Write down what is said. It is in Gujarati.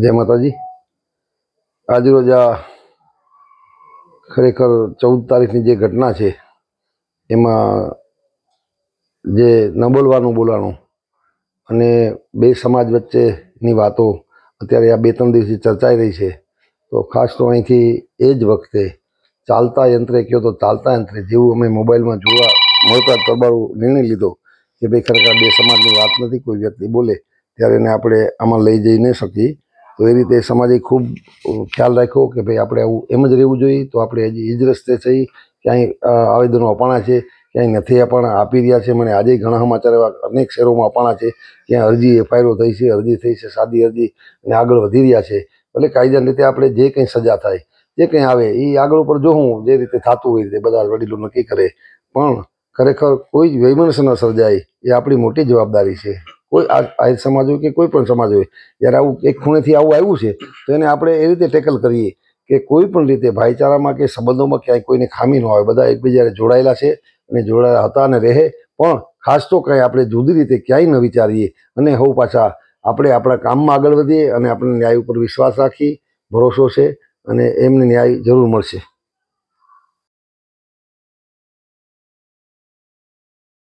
જય માતાજી આજરોજ આ ખરેખર ચૌદ તારીખની જે ઘટના છે એમાં જે ન બોલવાનું બોલાણું અને બે સમાજ વચ્ચેની વાતો અત્યારે આ બે ત્રણ દિવસથી ચર્ચાઈ રહી છે તો ખાસ તો અહીંથી એ જ વખતે ચાલતા યંત્રે કહો તો ચાલતા યંત્રે જેવું અમે મોબાઈલમાં જોવા મળતા તરબારો નિર્ણય લીધો કે ભાઈ ખરેખર બે સમાજની વાત નથી કોઈ વ્યક્તિ બોલે ત્યારે એને આપણે આમાં લઈ જઈ ન શકીએ તો એ રીતે સમાજે ખૂબ ખ્યાલ રાખ્યો કે ભાઈ આપણે આવું એમ જ રહેવું જોઈએ તો આપણે હજી એ જ રસ્તે છીએ ક્યાંય આવેદનો અપાણા છે ક્યાંય નથી અપાણા આપી રહ્યા છે મને આજે ઘણા સમાચાર એવા અનેક શહેરોમાં અપાણા છે ત્યાં અરજી એફઆઈઆર થઈ છે અરજી થઈ છે સાદી અરજી અને આગળ વધી રહ્યા છે એટલે કાયદાની રીતે આપણે જે કંઈ સજા થાય જે કંઈ આવે એ આગળ ઉપર જોવું જે રીતે થતું હોય તે બધા વડીલો નક્કી કરે પણ ખરેખર કોઈ જ વૈમનસ ન સર્જાય એ આપણી મોટી જવાબદારી છે કોઈ આહિર સમાજ હોય કે કોઈ પણ સમાજ હોય જ્યારે આવું એક ખૂણેથી આવું આવ્યું છે તો એને આપણે એ રીતે ટેકલ કરીએ કે કોઈ પણ રીતે ભાઈચારામાં કે સંબંધોમાં ક્યાંય કોઈને ખામી ન હોય બધા એકબીજાને જોડાયેલા છે અને જોડાયેલા હતા અને રહે પણ ખાસ તો કંઈ આપણે જુદી રીતે ક્યાંય ન વિચારીએ અને હવ પાછા આપણે આપણા કામમાં આગળ વધીએ અને આપણે ન્યાય ઉપર વિશ્વાસ રાખીએ ભરોસો છે અને એમને ન્યાય જરૂર મળશે